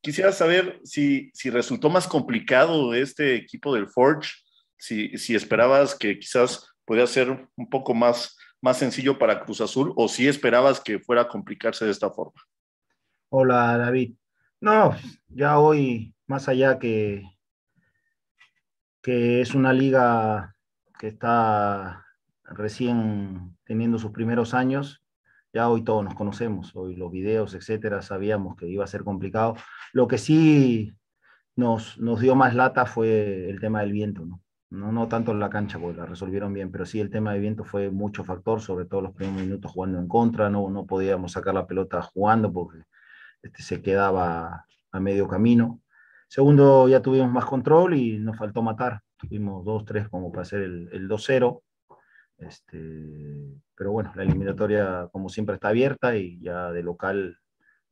Quisiera saber si, resultó más complicado este equipo del Forge, si, esperabas que quizás podía ser un poco más, más sencillo para Cruz Azul o si esperabas que fuera a complicarse de esta forma. Hola David. No, ya hoy, más allá que, que es una liga que está recién teniendo sus primeros años, ya hoy todos nos conocemos, hoy los videos, etcétera, sabíamos que iba a ser complicado. Lo que sí nos, nos dio más lata fue el tema del viento, ¿no? No, no tanto en la cancha, porque la resolvieron bien, pero sí el tema de viento fue mucho factor, sobre todo los primeros minutos jugando en contra, no, no podíamos sacar la pelota jugando porque este, se quedaba a medio camino. Segundo, ya tuvimos más control y nos faltó matar. Tuvimos dos, tres como para hacer el, el 2-0. Este, pero bueno, la eliminatoria como siempre está abierta y ya de local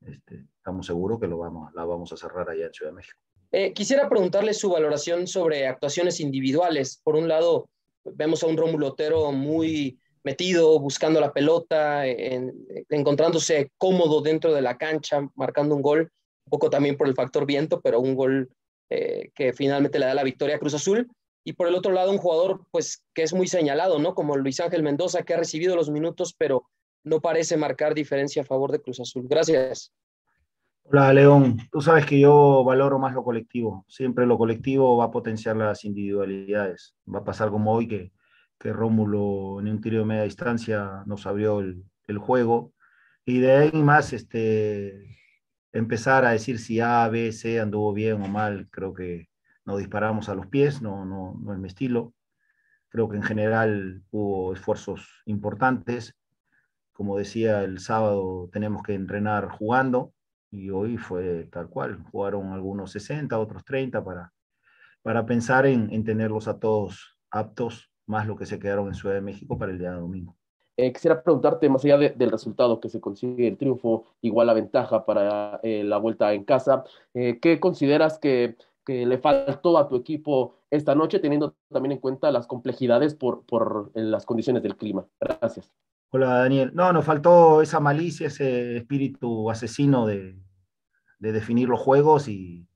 este, estamos seguros que lo vamos, la vamos a cerrar allá en Ciudad de México. Eh, quisiera preguntarle su valoración sobre actuaciones individuales. Por un lado, vemos a un Rómulo Otero muy metido, buscando la pelota, encontrándose cómodo dentro de la cancha, marcando un gol, un poco también por el factor viento, pero un gol eh, que finalmente le da la victoria a Cruz Azul y por el otro lado un jugador pues que es muy señalado, ¿no? Como Luis Ángel Mendoza, que ha recibido los minutos, pero no parece marcar diferencia a favor de Cruz Azul. Gracias. Hola, León. Tú sabes que yo valoro más lo colectivo. Siempre lo colectivo va a potenciar las individualidades. Va a pasar como hoy que, que Rómulo en un tiro de media distancia nos abrió el, juego. Y de ahí más, este, empezar a decir si A, B, C anduvo bien o mal, creo que no disparamos a los pies, no, no, no es mi estilo. Creo que en general hubo esfuerzos importantes. Como decía, el sábado tenemos que entrenar jugando y hoy fue tal cual. Jugaron algunos 60, otros 30 para, para pensar en, tenerlos a todos aptos, más lo que se quedaron en Ciudad de México para el día de domingo. Eh, quisiera preguntarte, más allá del resultado que se consigue, el triunfo, igual la ventaja para eh, la vuelta en casa, eh, ¿qué consideras que que le faltó a tu equipo esta noche, teniendo también en cuenta las complejidades por, por las condiciones del clima? Gracias. Hola, Daniel. No, nos faltó esa malicia, ese espíritu asesino de, de definir los juegos y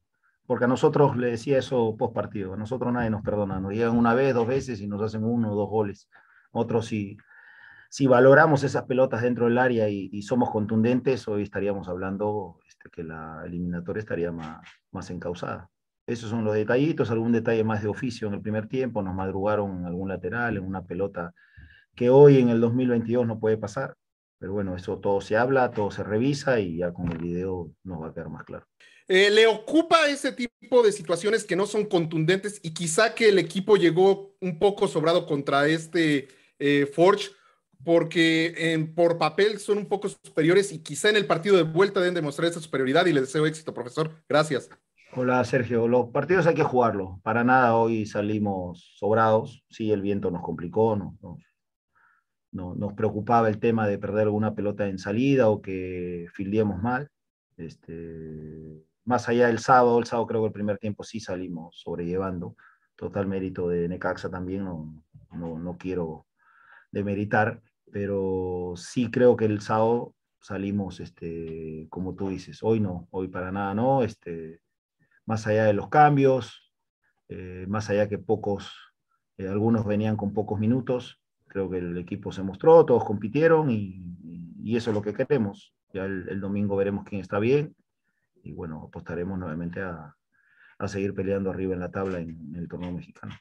porque a nosotros le decía eso post partido, a nosotros nadie nos perdona, nos llegan una vez, dos veces y nos hacen uno o dos goles. Otros si, si valoramos esas pelotas dentro del área y, somos contundentes, hoy estaríamos hablando este, que la eliminatoria estaría más, más encausada. Esos son los detallitos, algún detalle más de oficio en el primer tiempo, nos madrugaron en algún lateral, en una pelota que hoy en el 2022 no puede pasar. Pero bueno, eso todo se habla, todo se revisa y ya con el video nos va a quedar más claro. Eh, ¿Le ocupa ese tipo de situaciones que no son contundentes y quizá que el equipo llegó un poco sobrado contra este eh, Forge? Porque por papel son un poco superiores y quizá en el partido de vuelta deben demostrar esa superioridad y les deseo éxito, profesor. Gracias. Hola Sergio, los partidos hay que jugarlos. Para nada hoy salimos sobrados. Sí, el viento nos complicó, no, no, nos preocupaba el tema de perder alguna pelota en salida o que fildiemos mal. Este, más allá del sábado, el sábado creo que el primer tiempo sí salimos sobrellevando. Total mérito de Necaxa también, no, no, no quiero demeritar, pero sí creo que el sábado salimos, este, como tú dices, hoy no, hoy para nada no. Este, más allá de los cambios, eh, más allá que pocos, eh, algunos venían con pocos minutos, creo que el equipo se mostró, todos compitieron y, eso es lo que queremos. Ya el, domingo veremos quién está bien y bueno, apostaremos nuevamente a, seguir peleando arriba en la tabla en el torneo mexicano.